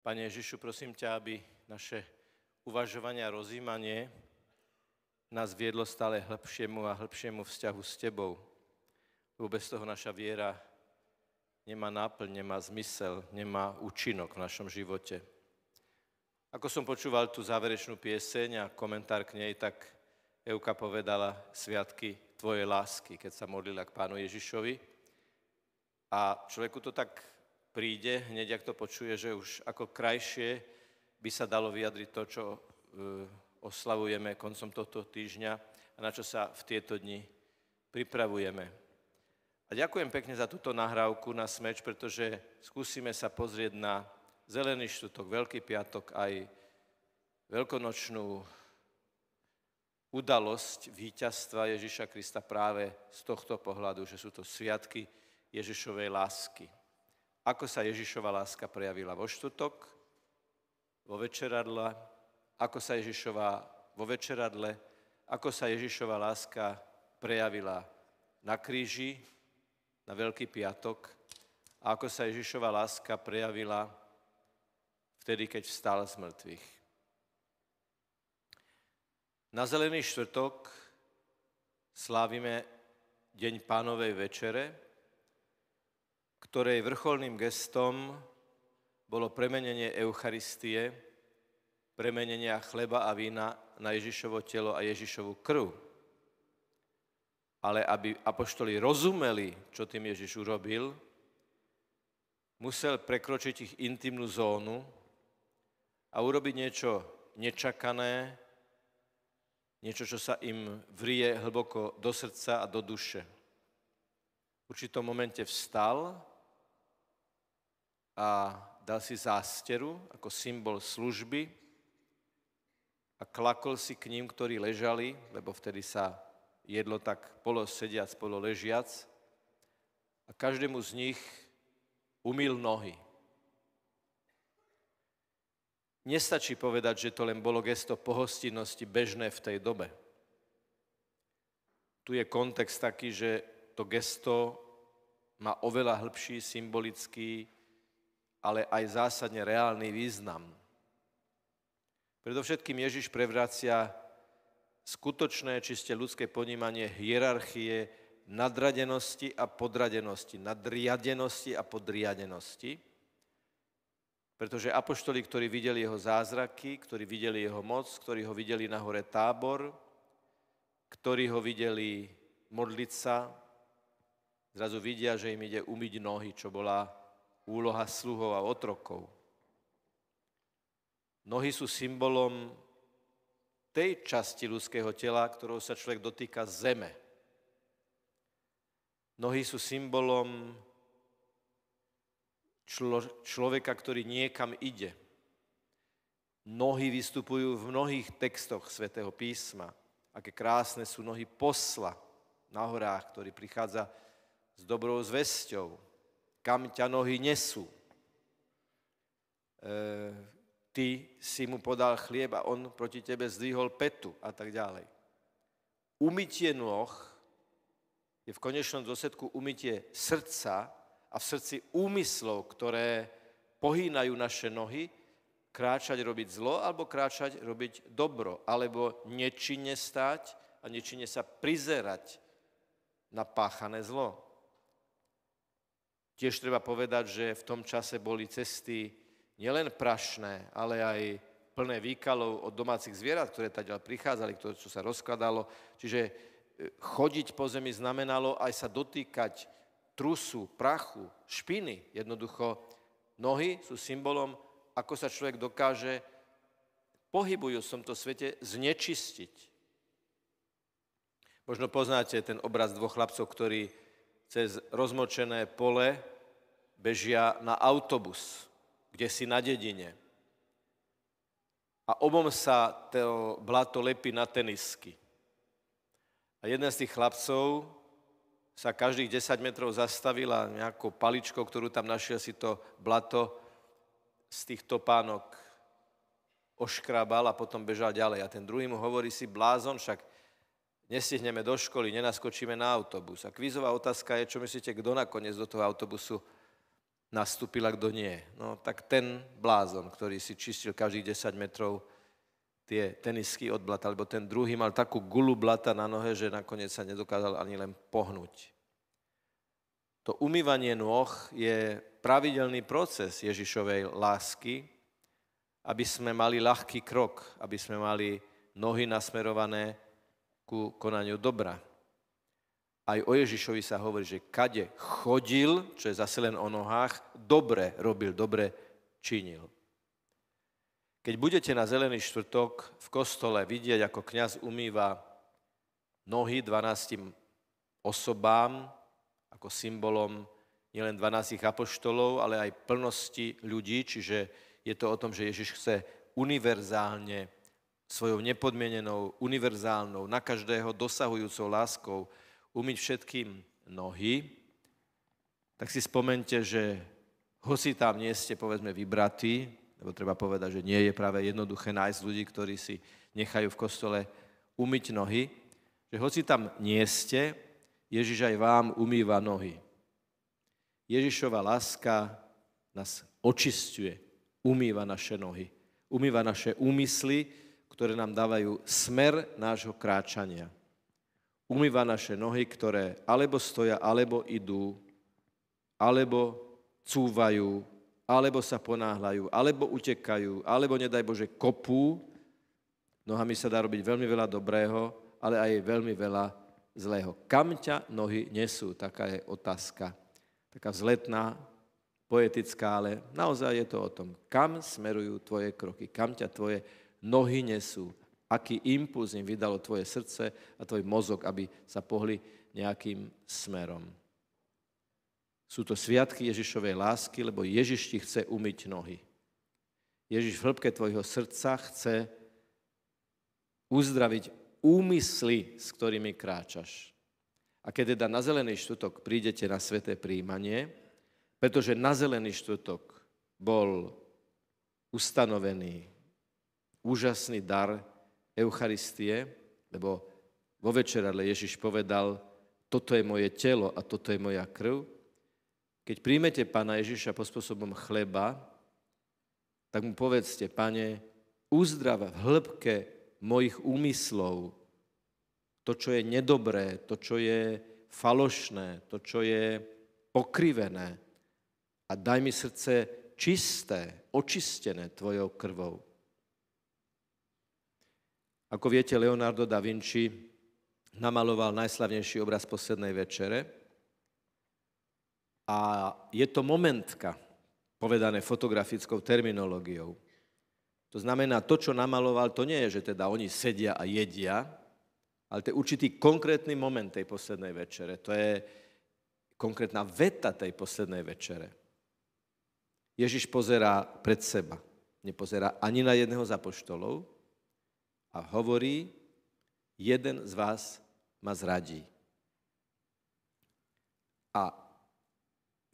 Pane Ježišu, prosím ťa, aby naše uvažovanie a rozímanie nás viedlo stále hĺbšiemu a hĺbšiemu vzťahu s Tebou. Lebo bez toho naša viera nemá náplň, nemá zmysel, nemá účinok v našom živote. Ako som počúval tú záverečnú pieseň a komentár k nej, tak Euka povedala Sviatky Tvojej lásky, keď sa modlila k Pánu Ježišovi. A človeku to tak príde, hneď ak to počuje, že už ako krajšie by sa dalo vyjadriť to, čo e, oslavujeme koncom tohto týždňa a na čo sa v tieto dni pripravujeme. A ďakujem pekne za túto nahrávku na smeč, pretože skúsime sa pozrieť na Zelený štutok, Veľký piatok, aj veľkonočnú udalosť víťazstva Ježiša Krista práve z tohto pohľadu, že sú to sviatky Ježišovej lásky ako sa Ježišova láska prejavila vo štvrtok, vo večeradle, ako sa Ježišova vo večeradle, ako sa Ježišova láska prejavila na kríži, na Veľký piatok a ako sa Ježišova láska prejavila vtedy, keď vstal z mŕtvych. Na Zelený štvrtok slávime Deň pánovej večere, ktorej vrcholným gestom bolo premenenie Eucharistie, premenenia chleba a vína na Ježišovo telo a Ježišovu krv. Ale aby apoštoli rozumeli, čo tým Ježiš urobil, musel prekročiť ich intimnú zónu a urobiť niečo nečakané, niečo, čo sa im vrie hlboko do srdca a do duše. V určitom momente vstal a dal si zásteru ako symbol služby a klakol si k ním, ktorí ležali, lebo vtedy sa jedlo tak polo sediac, polo ležiac a každému z nich umýl nohy. Nestačí povedať, že to len bolo gesto pohostinnosti bežné v tej dobe. Tu je kontext taký, že to gesto má oveľa hĺbší symbolický ale aj zásadne reálny význam. Predovšetkým Ježiš prevracia skutočné, čiste ľudské ponímanie hierarchie nadradenosti a podradenosti, nadriadenosti a podriadenosti, pretože apoštoli, ktorí videli jeho zázraky, ktorí videli jeho moc, ktorí ho videli na hore tábor, ktorí ho videli modliť sa, zrazu vidia, že im ide umyť nohy, čo bola úloha sluhov a otrokov. Nohy sú symbolom tej časti ľudského tela, ktorou sa človek dotýka zeme. Nohy sú symbolom člo, človeka, ktorý niekam ide. Nohy vystupujú v mnohých textoch svätého písma. Aké krásne sú nohy posla na horách, ktorý prichádza s dobrou zvesťou, kam ťa nohy nesú. E, ty si mu podal chlieb a on proti tebe zdvihol petu a tak ďalej. Umytie noh je v konečnom dôsledku umytie srdca a v srdci úmyslov, ktoré pohýnajú naše nohy, kráčať robiť zlo alebo kráčať robiť dobro, alebo nečine stať a nečine sa prizerať na páchané zlo. Tiež treba povedať, že v tom čase boli cesty nielen prašné, ale aj plné výkalov od domácich zvierat, ktoré taďal prichádzali, ktoré, čo sa rozkladalo. Čiže e, chodiť po zemi znamenalo aj sa dotýkať trusu, prachu, špiny. Jednoducho nohy sú symbolom, ako sa človek dokáže pohybujú v tomto svete znečistiť. Možno poznáte ten obraz dvoch chlapcov, ktorí cez rozmočené pole bežia na autobus, kde si na dedine. A obom sa to blato lepí na tenisky. A jeden z tých chlapcov sa každých 10 metrov zastavila nejakou paličkou, ktorú tam našiel si to blato z tých topánok oškrabal a potom bežal ďalej. A ten druhý mu hovorí si, blázon, však nestihneme do školy, nenaskočíme na autobus. A kvízová otázka je, čo myslíte, kto nakoniec do toho autobusu a kto nie. No tak ten blázon, ktorý si čistil každých 10 metrov tie tenisky od blata, alebo ten druhý mal takú gulu blata na nohe, že nakoniec sa nedokázal ani len pohnúť. To umývanie nôh je pravidelný proces Ježišovej lásky, aby sme mali ľahký krok, aby sme mali nohy nasmerované ku konaniu dobra. Aj o Ježišovi sa hovorí, že kade chodil, čo je zase len o nohách, dobre robil, dobre činil. Keď budete na zelený štvrtok v kostole vidieť, ako kňaz umýva nohy 12 osobám, ako symbolom nielen 12 apoštolov, ale aj plnosti ľudí, čiže je to o tom, že Ježiš chce univerzálne, svojou nepodmienenou, univerzálnou, na každého dosahujúcou láskou umyť všetkým nohy, tak si spomente, že hoci tam nie ste, povedzme, vybratí, lebo treba povedať, že nie je práve jednoduché nájsť ľudí, ktorí si nechajú v kostole umyť nohy, že hoci tam nie ste, Ježiš aj vám umýva nohy. Ježišova láska nás očistuje, umýva naše nohy, umýva naše úmysly, ktoré nám dávajú smer nášho kráčania umýva naše nohy, ktoré alebo stoja, alebo idú, alebo cúvajú, alebo sa ponáhľajú, alebo utekajú, alebo nedaj Bože kopú. Nohami sa dá robiť veľmi veľa dobrého, ale aj veľmi veľa zlého. Kam ťa nohy nesú? Taká je otázka. Taká vzletná, poetická, ale naozaj je to o tom, kam smerujú tvoje kroky, kam ťa tvoje nohy nesú aký impuls im vydalo tvoje srdce a tvoj mozog, aby sa pohli nejakým smerom. Sú to sviatky Ježišovej lásky, lebo Ježiš ti chce umyť nohy. Ježiš v hĺbke tvojho srdca chce uzdraviť úmysly, s ktorými kráčaš. A keď teda na zelený štvrtok prídete na sveté príjmanie, pretože na zelený štvrtok bol ustanovený úžasný dar Eucharistie, lebo vo večerale Ježiš povedal, toto je moje telo a toto je moja krv. Keď príjmete Pána Ježiša po spôsobom chleba, tak mu povedzte, Pane, uzdrav v hĺbke mojich úmyslov to, čo je nedobré, to, čo je falošné, to, čo je pokrivené a daj mi srdce čisté, očistené Tvojou krvou. Ako viete, Leonardo da Vinci namaloval najslavnejší obraz poslednej večere a je to momentka, povedané fotografickou terminológiou. To znamená, to, čo namaloval, to nie je, že teda oni sedia a jedia, ale to je určitý konkrétny moment tej poslednej večere. To je konkrétna veta tej poslednej večere. Ježiš pozerá pred seba. Nepozerá ani na jedného z apoštolov, a hovorí, jeden z vás ma zradí. A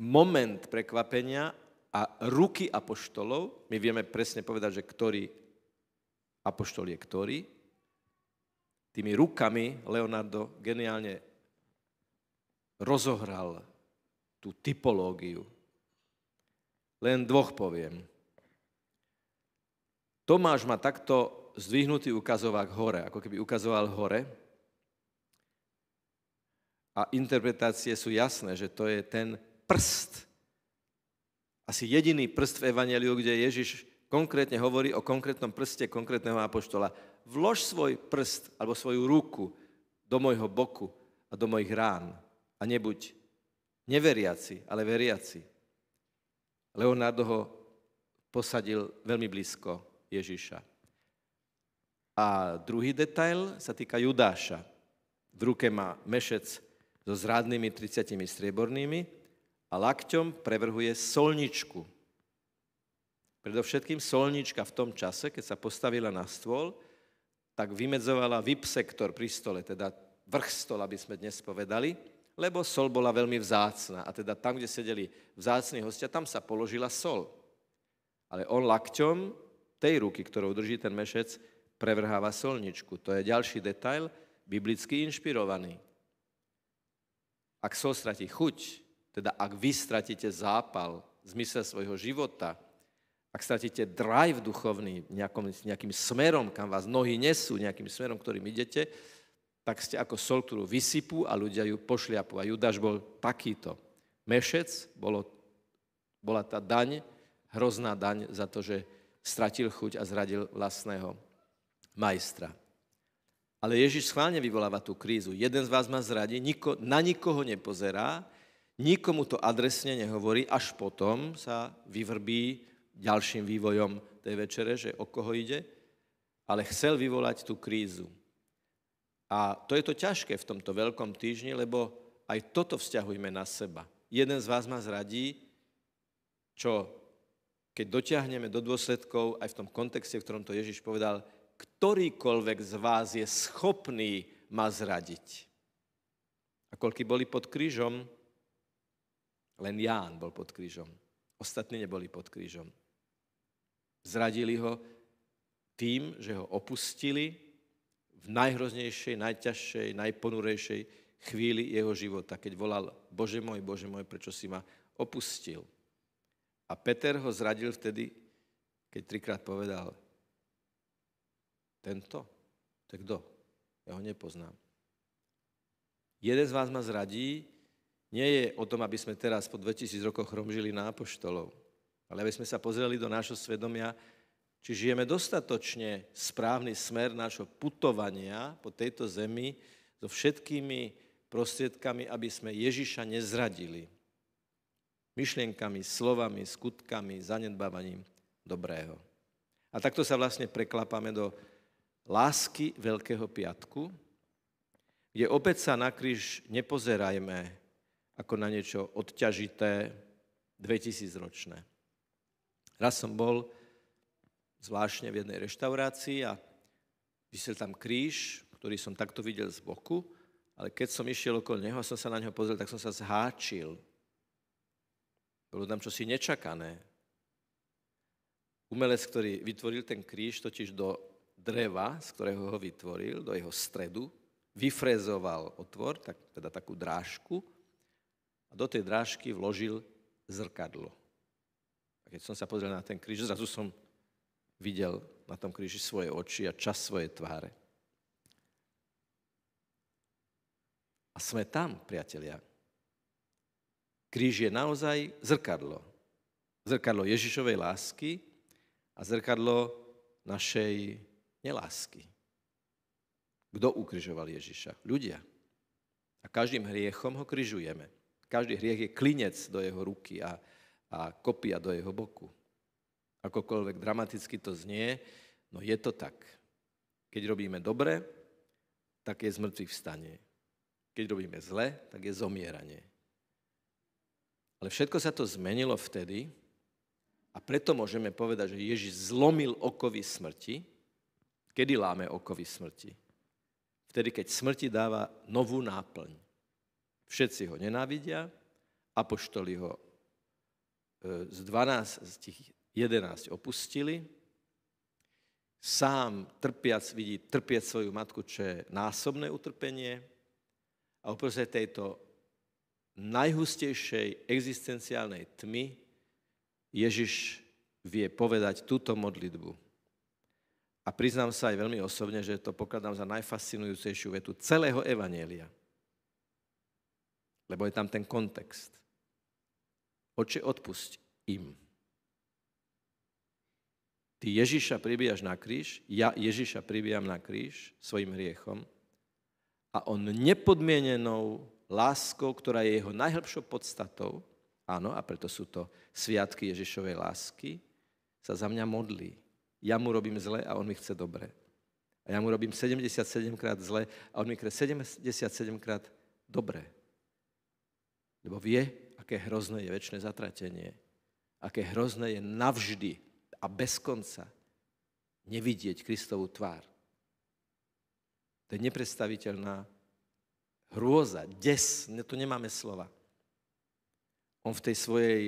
moment prekvapenia a ruky apoštolov, my vieme presne povedať, že ktorý apoštol je ktorý, tými rukami Leonardo geniálne rozohral tú typológiu. Len dvoch poviem. Tomáš má takto zdvihnutý ukazovák hore, ako keby ukazoval hore. A interpretácie sú jasné, že to je ten prst. Asi jediný prst v Evangeliu, kde Ježiš konkrétne hovorí o konkrétnom prste konkrétneho apoštola. Vlož svoj prst alebo svoju ruku do mojho boku a do mojich rán a nebuď neveriaci, ale veriaci. Leonardo ho posadil veľmi blízko Ježiša. A druhý detail sa týka Judáša. V ruke má mešec so zrádnymi 30 striebornými a lakťom prevrhuje solničku. Predovšetkým solnička v tom čase, keď sa postavila na stôl, tak vymedzovala VIP sektor pri stole, teda vrch stola by sme dnes povedali, lebo sol bola veľmi vzácna. A teda tam, kde sedeli vzácni hostia, tam sa položila sol. Ale on lakťom tej ruky, ktorou drží ten mešec, prevrháva solničku. To je ďalší detail, biblicky inšpirovaný. Ak sol stratí chuť, teda ak vy stratíte zápal, zmysel svojho života, ak stratíte drive duchovný nejakom, nejakým smerom, kam vás nohy nesú, nejakým smerom, ktorým idete, tak ste ako sol, ktorú vysypú a ľudia ju pošliapú. A Judáš bol takýto. Mešec bolo, bola tá daň, hrozná daň za to, že stratil chuť a zradil vlastného majstra. Ale Ježiš schválne vyvoláva tú krízu. Jeden z vás ma zradí, niko, na nikoho nepozerá, nikomu to adresne nehovorí, až potom sa vyvrbí ďalším vývojom tej večere, že o koho ide, ale chcel vyvolať tú krízu. A to je to ťažké v tomto veľkom týždni, lebo aj toto vzťahujme na seba. Jeden z vás ma zradí, čo keď dotiahneme do dôsledkov aj v tom kontexte, v ktorom to Ježiš povedal, ktorýkoľvek z vás je schopný ma zradiť. A koľky boli pod krížom? Len Ján bol pod krížom. Ostatní neboli pod krížom. Zradili ho tým, že ho opustili v najhroznejšej, najťažšej, najponurejšej chvíli jeho života, keď volal, Bože môj, Bože môj, prečo si ma opustil? A Peter ho zradil vtedy, keď trikrát povedal, tento? To je kto? Ja ho nepoznám. Jeden z vás ma zradí, nie je o tom, aby sme teraz po 2000 rokoch romžili na apoštolov, ale aby sme sa pozreli do nášho svedomia, či žijeme dostatočne správny smer nášho putovania po tejto zemi so všetkými prostriedkami, aby sme Ježiša nezradili. Myšlienkami, slovami, skutkami, zanedbávaním dobrého. A takto sa vlastne preklapame do lásky Veľkého piatku, kde opäť sa na kríž nepozerajme ako na niečo odťažité 2000 ročné. Raz som bol zvláštne v jednej reštaurácii a vysiel tam kríž, ktorý som takto videl z boku, ale keď som išiel okolo neho a som sa na neho pozrel, tak som sa zháčil. Bolo tam čosi nečakané. Umelec, ktorý vytvoril ten kríž, totiž do dreva, z ktorého ho vytvoril, do jeho stredu, vyfrezoval otvor, tak, teda takú drážku a do tej drážky vložil zrkadlo. A keď som sa pozrel na ten kríž, zrazu som videl na tom kríži svoje oči a čas svoje tváre. A sme tam, priatelia. Kríž je naozaj zrkadlo. Zrkadlo Ježišovej lásky a zrkadlo našej nelásky. Kto ukrižoval Ježiša? Ľudia. A každým hriechom ho križujeme. Každý hriech je klinec do jeho ruky a, a kopia do jeho boku. Akokoľvek dramaticky to znie, no je to tak. Keď robíme dobre, tak je zmrtvý vstanie. Keď robíme zle, tak je zomieranie. Ale všetko sa to zmenilo vtedy a preto môžeme povedať, že Ježiš zlomil okovy smrti, Kedy láme okovy smrti? Vtedy, keď smrti dáva novú náplň. Všetci ho nenávidia, apoštoli ho e, z 12, z tých 11 opustili, sám trpiac vidí trpiať svoju matku, čo je násobné utrpenie a uprostred tejto najhustejšej existenciálnej tmy Ježiš vie povedať túto modlitbu a priznám sa aj veľmi osobne, že to pokladám za najfascinujúcejšiu vetu celého Evanielia. Lebo je tam ten kontext. Oče, odpusť im. Ty Ježiša pribíjaš na kríž, ja Ježiša pribíjam na kríž svojim hriechom a on nepodmienenou láskou, ktorá je jeho najhlbšou podstatou, áno, a preto sú to sviatky Ježišovej lásky, sa za mňa modlí ja mu robím zle a on mi chce dobre. A ja mu robím 77 krát zle a on mi chce 77 krát dobre. Lebo vie, aké hrozné je väčšie zatratenie. Aké hrozné je navždy a bez konca nevidieť Kristovú tvár. To je neprestaviteľná hrôza, des, to nemáme slova. On v tej svojej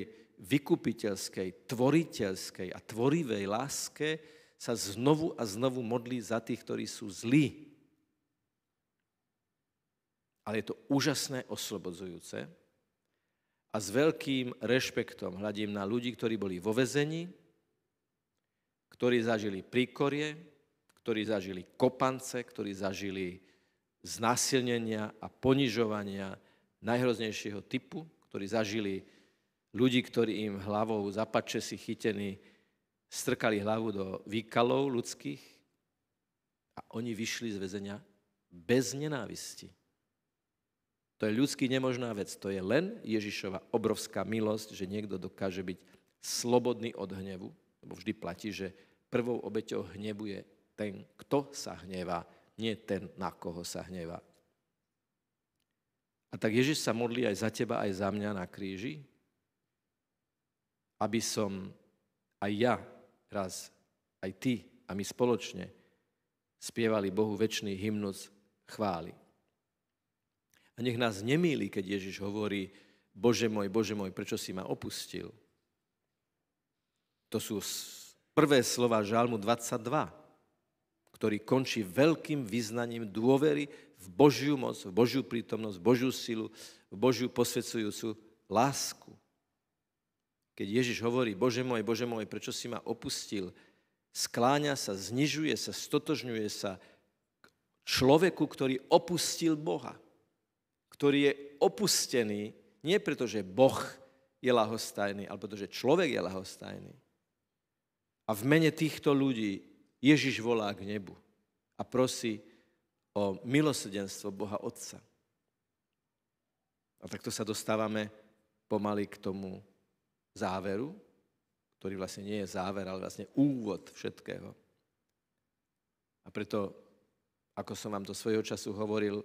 vykupiteľskej, tvoriteľskej a tvorivej láske sa znovu a znovu modlí za tých, ktorí sú zlí. Ale je to úžasné oslobodzujúce a s veľkým rešpektom hľadím na ľudí, ktorí boli vo vezení, ktorí zažili príkorie, ktorí zažili kopance, ktorí zažili znásilnenia a ponižovania najhroznejšieho typu, ktorí zažili ľudí, ktorí im hlavou zapače si chytení strkali hlavu do výkalov ľudských a oni vyšli z väzenia bez nenávisti. To je ľudský nemožná vec. To je len Ježišova obrovská milosť, že niekto dokáže byť slobodný od hnevu, lebo vždy platí, že prvou obeťou hnevu je ten, kto sa hnevá, nie ten, na koho sa hnevá. A tak Ježiš sa modlí aj za teba, aj za mňa na kríži, aby som aj ja raz, aj ty a my spoločne spievali Bohu väčší hymnus chvály. A nech nás nemýli, keď Ježiš hovorí, Bože môj, Bože môj, prečo si ma opustil? To sú prvé slova Žalmu 22, ktorý končí veľkým vyznaním dôvery v Božiu moc, v Božiu prítomnosť, v Božiu silu, v Božiu posvedzujúcu lásku keď Ježiš hovorí, Bože môj, Bože môj, prečo si ma opustil, skláňa sa, znižuje sa, stotožňuje sa k človeku, ktorý opustil Boha, ktorý je opustený, nie preto, že Boh je lahostajný, ale preto, že človek je lahostajný. A v mene týchto ľudí Ježiš volá k nebu a prosí o milosedenstvo Boha Otca. A takto sa dostávame pomaly k tomu záveru, ktorý vlastne nie je záver, ale vlastne úvod všetkého. A preto, ako som vám do svojho času hovoril,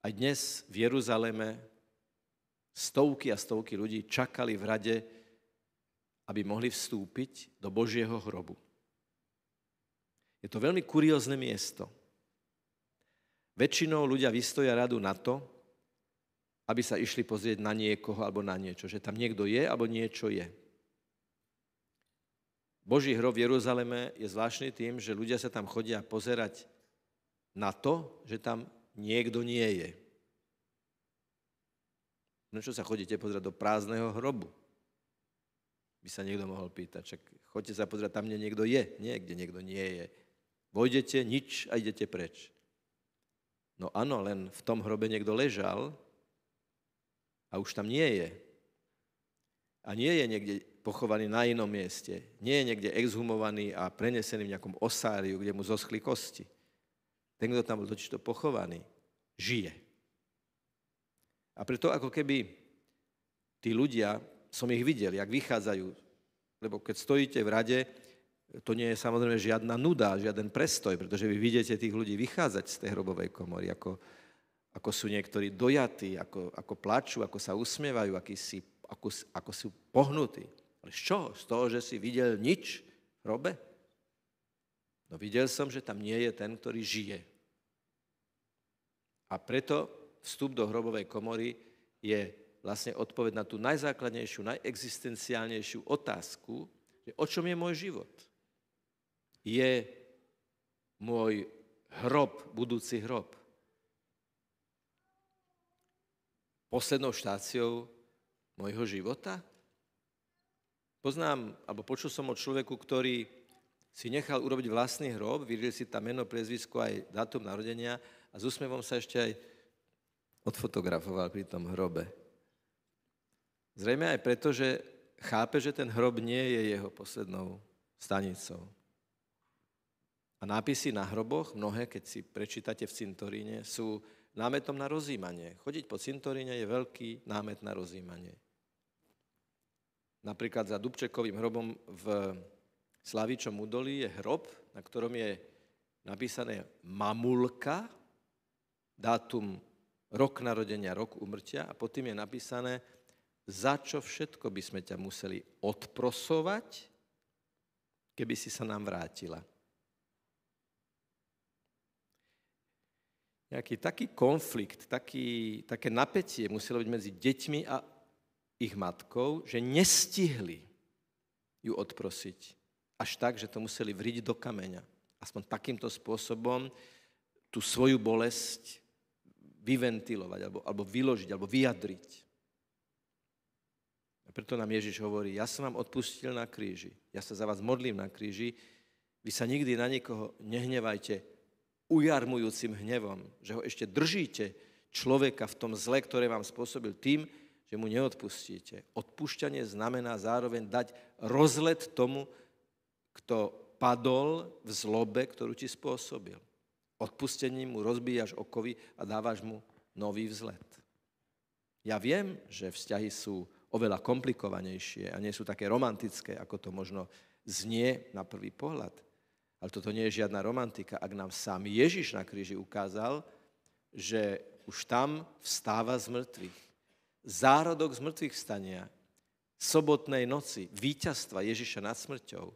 aj dnes v Jeruzaleme stovky a stovky ľudí čakali v rade, aby mohli vstúpiť do Božieho hrobu. Je to veľmi kuriózne miesto. Väčšinou ľudia vystoja radu na to, aby sa išli pozrieť na niekoho alebo na niečo, že tam niekto je alebo niečo je. Boží hrob v Jeruzaleme je zvláštny tým, že ľudia sa tam chodia pozerať na to, že tam niekto nie je. Prečo no sa chodíte pozerať do prázdneho hrobu? By sa niekto mohol pýtať. Čak chodte sa pozerať, tam, niekto je. Nie, kde niekto nie je. Vojdete, nič a idete preč. No áno, len v tom hrobe niekto ležal, a už tam nie je. A nie je niekde pochovaný na inom mieste. Nie je niekde exhumovaný a prenesený v nejakom osáriu, kde mu zoschli kosti. Ten, kto tam bol totižto pochovaný, žije. A preto ako keby tí ľudia, som ich videl, jak vychádzajú, lebo keď stojíte v rade, to nie je samozrejme žiadna nuda, žiaden prestoj, pretože vy vidíte tých ľudí vychádzať z tej hrobovej komory, ako, ako sú niektorí dojatí, ako, ako plačú, ako sa usmievajú, aký si, ako, ako sú pohnutí. Ale z čoho? Z toho, že si videl nič v No videl som, že tam nie je ten, ktorý žije. A preto vstup do hrobovej komory je vlastne odpoveď na tú najzákladnejšiu, najexistenciálnejšiu otázku, že o čom je môj život? Je môj hrob, budúci hrob, poslednou štáciou mojho života? Poznám, alebo počul som o človeku, ktorý si nechal urobiť vlastný hrob, vyril si tam meno, priezvisko aj dátum narodenia a s úsmevom sa ešte aj odfotografoval pri tom hrobe. Zrejme aj preto, že chápe, že ten hrob nie je jeho poslednou stanicou. A nápisy na hroboch, mnohé, keď si prečítate v cintoríne, sú námetom na rozímanie. Chodiť po cintoríne je veľký námet na rozímanie. Napríklad za Dubčekovým hrobom v Slavičom údolí je hrob, na ktorom je napísané mamulka, dátum rok narodenia, rok umrtia a pod tým je napísané, za čo všetko by sme ťa museli odprosovať, keby si sa nám vrátila. nejaký taký konflikt, taký, také napätie muselo byť medzi deťmi a ich matkou, že nestihli ju odprosiť. Až tak, že to museli vriť do kameňa. Aspoň takýmto spôsobom tú svoju bolesť vyventilovať, alebo, alebo vyložiť, alebo vyjadriť. A preto nám Ježiš hovorí, ja som vám odpustil na kríži, ja sa za vás modlím na kríži, vy sa nikdy na niekoho nehnevajte, ujarmujúcim hnevom, že ho ešte držíte človeka v tom zle, ktoré vám spôsobil tým, že mu neodpustíte. Odpúšťanie znamená zároveň dať rozlet tomu, kto padol v zlobe, ktorú ti spôsobil. Odpustením mu rozbíjaš okovy a dávaš mu nový vzlet. Ja viem, že vzťahy sú oveľa komplikovanejšie a nie sú také romantické, ako to možno znie na prvý pohľad. Ale toto nie je žiadna romantika. Ak nám sám Ježiš na kríži ukázal, že už tam vstáva z mŕtvych. Zárodok z mŕtvych vstania, sobotnej noci, víťazstva Ježiša nad smrťou.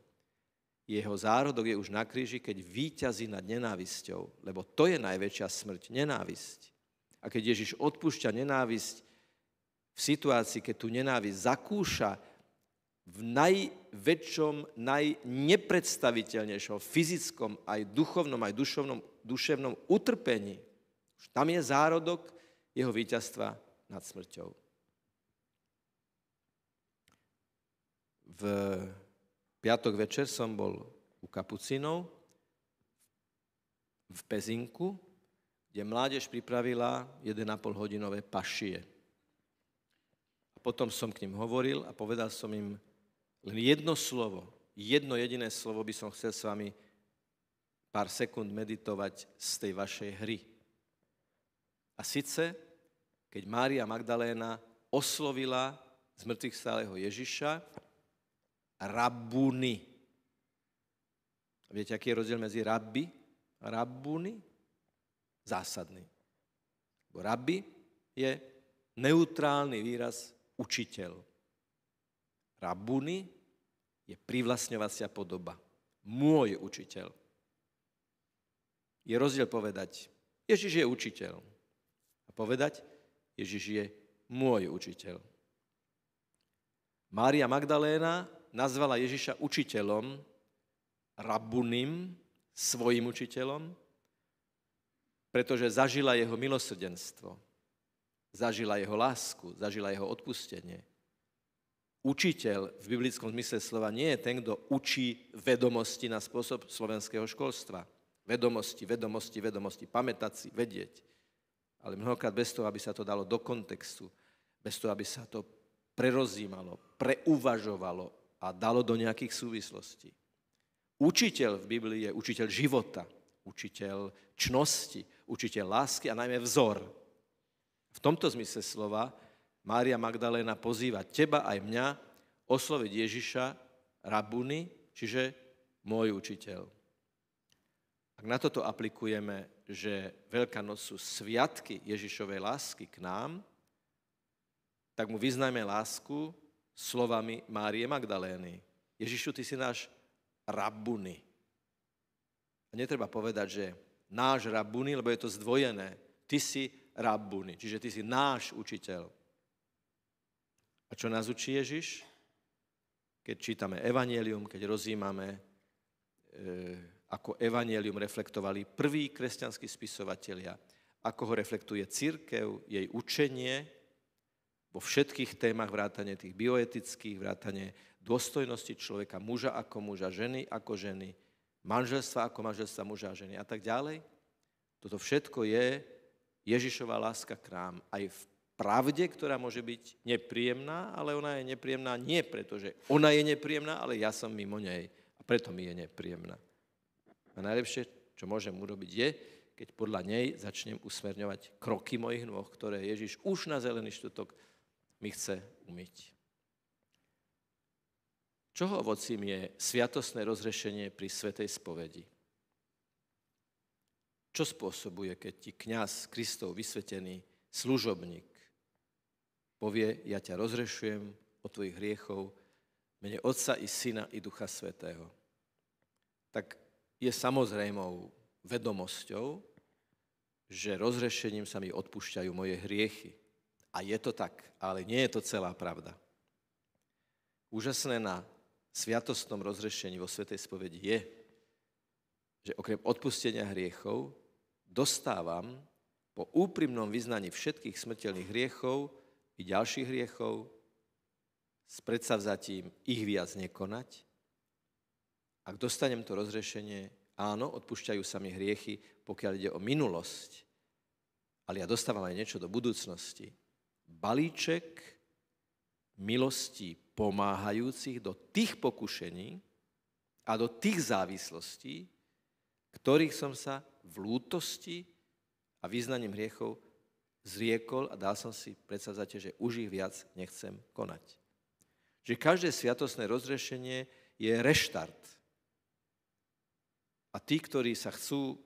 Jeho zárodok je už na kríži, keď víťazí nad nenávisťou, lebo to je najväčšia smrť, nenávisť. A keď Ježiš odpúšťa nenávisť v situácii, keď tú nenávisť zakúša, v najväčšom, najnepredstaviteľnejšom fyzickom, aj duchovnom, aj dušovnom, duševnom utrpení. Už tam je zárodok jeho víťazstva nad smrťou. V piatok večer som bol u kapucinov v Pezinku, kde mládež pripravila 1,5 hodinové pašie. A potom som k ním hovoril a povedal som im, len jedno slovo, jedno jediné slovo by som chcel s vami pár sekúnd meditovať z tej vašej hry. A síce, keď Mária Magdaléna oslovila z mŕtvych stáleho Ježiša rabúny. Viete, aký je rozdiel medzi rabbi a rabuny? Zásadný. Bo rabby je neutrálny výraz učiteľ. Rabúny je privlastňovacia podoba. Môj učiteľ. Je rozdiel povedať, Ježiš je učiteľ. A povedať, Ježiš je môj učiteľ. Mária Magdaléna nazvala Ježiša učiteľom, rabunim, svojim učiteľom, pretože zažila jeho milosrdenstvo, zažila jeho lásku, zažila jeho odpustenie. Učiteľ v biblickom zmysle slova nie je ten, kto učí vedomosti na spôsob slovenského školstva. Vedomosti, vedomosti, vedomosti, pamätať si, vedieť. Ale mnohokrát bez toho, aby sa to dalo do kontextu, bez toho, aby sa to prerozímalo, preuvažovalo a dalo do nejakých súvislostí. Učiteľ v Biblii je učiteľ života, učiteľ čnosti, učiteľ lásky a najmä vzor. V tomto zmysle slova Mária Magdaléna pozýva teba aj mňa osloviť Ježiša rabuny, čiže môj učiteľ. Ak na toto aplikujeme, že Veľká noc sú sviatky Ježišovej lásky k nám, tak mu vyznajme lásku slovami Márie Magdalény. Ježišu, ty si náš rabuny. A netreba povedať, že náš rabuny, lebo je to zdvojené. Ty si rabuny, čiže ty si náš učiteľ. A čo nás učí Ježiš? Keď čítame Evangelium, keď rozímame, e, ako Evangelium reflektovali prví kresťanskí spisovatelia, ako ho reflektuje církev, jej učenie vo všetkých témach vrátane tých bioetických, vrátane dôstojnosti človeka, muža ako muža, ženy ako ženy, manželstva ako manželstva muža a ženy a tak ďalej. Toto všetko je Ježišova láska k nám aj v pravde, ktorá môže byť nepríjemná, ale ona je nepríjemná nie preto, že ona je nepríjemná, ale ja som mimo nej a preto mi je nepríjemná. A najlepšie, čo môžem urobiť, je, keď podľa nej začnem usmerňovať kroky mojich nôh, ktoré Ježiš už na zelený štutok mi chce umyť. Čoho ovocím je sviatosné rozrešenie pri Svetej spovedi? Čo spôsobuje, keď ti kňaz Kristov vysvetený služobník povie, ja ťa rozrešujem od tvojich hriechov, mene Otca i Syna i Ducha Svetého. Tak je samozrejmou vedomosťou, že rozrešením sa mi odpúšťajú moje hriechy. A je to tak, ale nie je to celá pravda. Úžasné na sviatostnom rozrešení vo Svetej spovedi je, že okrem odpustenia hriechov dostávam po úprimnom vyznaní všetkých smrteľných hriechov i ďalších hriechov, s predsavzatím ich viac nekonať. Ak dostanem to rozrešenie, áno, odpúšťajú sa mi hriechy, pokiaľ ide o minulosť, ale ja dostávam aj niečo do budúcnosti. Balíček milostí pomáhajúcich do tých pokušení a do tých závislostí, ktorých som sa v lútosti a význaním hriechov zriekol a dal som si predsavzatie, že už ich viac nechcem konať. Že každé sviatosné rozrešenie je reštart. A tí, ktorí sa chcú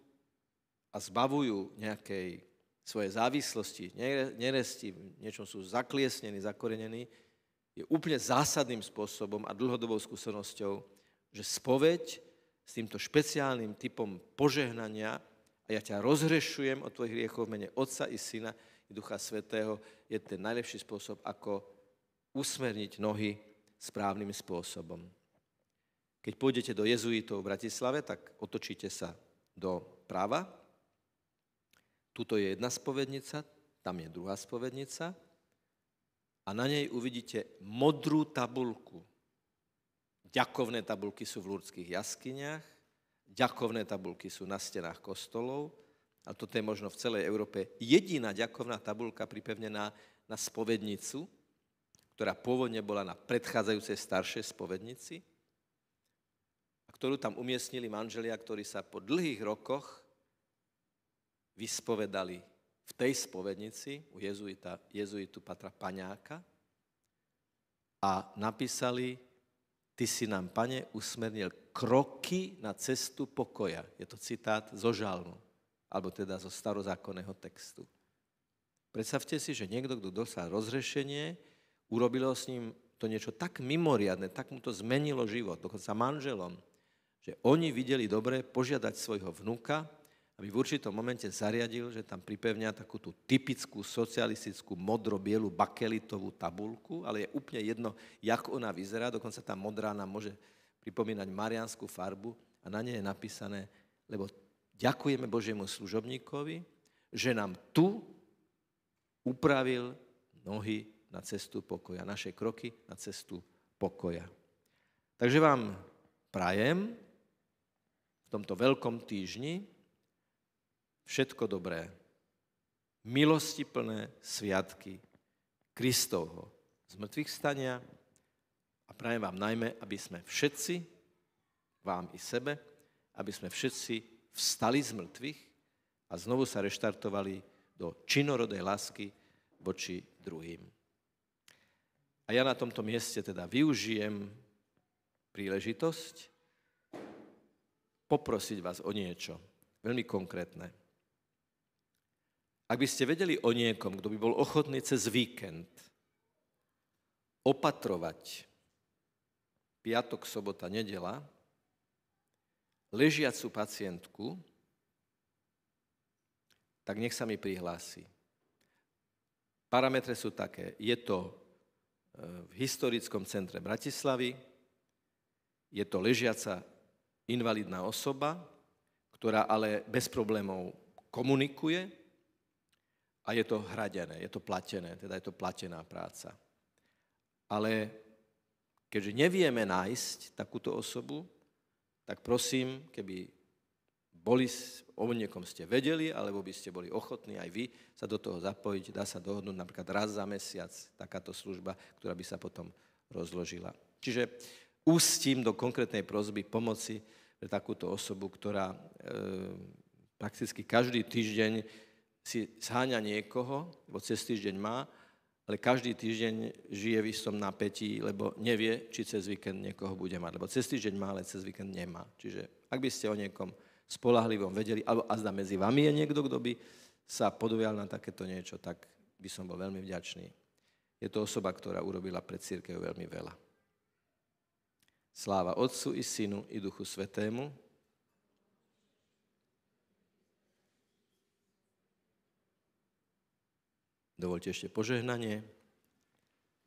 a zbavujú nejakej svojej závislosti, neresti, v niečom sú zakliesnení, zakorenení, je úplne zásadným spôsobom a dlhodobou skúsenosťou, že spoveď s týmto špeciálnym typom požehnania a ja ťa rozhrešujem od tvojich hriechov v mene Otca i Syna Ducha Svetého je ten najlepší spôsob, ako usmerniť nohy správnym spôsobom. Keď pôjdete do jezuitov v Bratislave, tak otočíte sa do práva. Tuto je jedna spovednica, tam je druhá spovednica a na nej uvidíte modrú tabulku. Ďakovné tabulky sú v ľudských jaskyniach, ďakovné tabulky sú na stenách kostolov, a toto je možno v celej Európe, jediná ďakovná tabulka pripevnená na spovednicu, ktorá pôvodne bola na predchádzajúcej staršej spovednici, a ktorú tam umiestnili manželia, ktorí sa po dlhých rokoch vyspovedali v tej spovednici u jezuita, jezuitu Patra Paňáka a napísali, ty si nám, pane, usmernil kroky na cestu pokoja. Je to citát zo žalmu alebo teda zo starozákonného textu. Predstavte si, že niekto, kto dosal rozrešenie, urobilo s ním to niečo tak mimoriadne, tak mu to zmenilo život, dokonca manželom, že oni videli dobre požiadať svojho vnuka, aby v určitom momente zariadil, že tam pripevňa takú tú typickú socialistickú modro-bielu bakelitovú tabulku, ale je úplne jedno, jak ona vyzerá, dokonca tá modrá nám môže pripomínať marianskú farbu a na nej je napísané, lebo Ďakujeme Božiemu služobníkovi, že nám tu upravil nohy na cestu pokoja, naše kroky na cestu pokoja. Takže vám prajem v tomto veľkom týždni všetko dobré, milostiplné sviatky Kristovho mŕtvych stania a prajem vám najmä, aby sme všetci, vám i sebe, aby sme všetci vstali z mŕtvych a znovu sa reštartovali do činorodej lásky voči druhým. A ja na tomto mieste teda využijem príležitosť poprosiť vás o niečo veľmi konkrétne. Ak by ste vedeli o niekom, kto by bol ochotný cez víkend opatrovať piatok, sobota, nedela, ležiacu pacientku, tak nech sa mi prihlási. Parametre sú také. Je to e, v historickom centre Bratislavy, je to ležiaca invalidná osoba, ktorá ale bez problémov komunikuje a je to hradené, je to platené, teda je to platená práca. Ale keďže nevieme nájsť takúto osobu, tak prosím, keby boli, o niekom ste vedeli, alebo by ste boli ochotní aj vy sa do toho zapojiť, dá sa dohodnúť napríklad raz za mesiac takáto služba, ktorá by sa potom rozložila. Čiže ústím do konkrétnej prozby pomoci pre takúto osobu, ktorá e, prakticky každý týždeň si zháňa niekoho, lebo cez týždeň má, ale každý týždeň žije v istom napätí, lebo nevie, či cez víkend niekoho bude mať. Lebo cez týždeň má, ale cez víkend nemá. Čiže ak by ste o niekom spolahlivom vedeli, alebo a zda medzi vami je niekto, kto by sa podujal na takéto niečo, tak by som bol veľmi vďačný. Je to osoba, ktorá urobila pred církev veľmi veľa. Sláva Otcu i Synu i Duchu Svetému, Dovolte ešte požehnanie.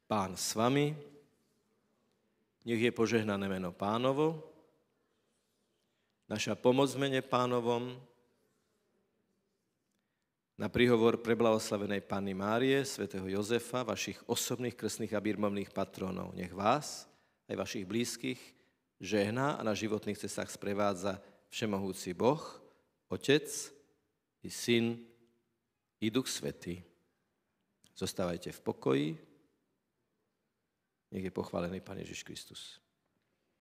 Pán s vami, nech je požehnané meno pánovo, naša pomoc mene pánovom, na príhovor preblahoslavenej Panny Márie, svätého Jozefa, vašich osobných krstných a birmovných patrónov. Nech vás, aj vašich blízkych, žehná a na životných cestách sprevádza Všemohúci Boh, Otec i Syn i Duch Svetý. Zostávajte v pokoji. Nech je pochválený Pán Ježiš Kristus.